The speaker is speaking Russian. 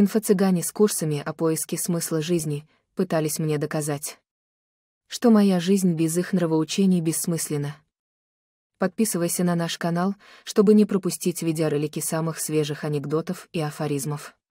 Инфо-цыгане с курсами о поиске смысла жизни пытались мне доказать, что моя жизнь без их нравоучений бессмысленна. Подписывайся на наш канал, чтобы не пропустить видеоролики самых свежих анекдотов и афоризмов.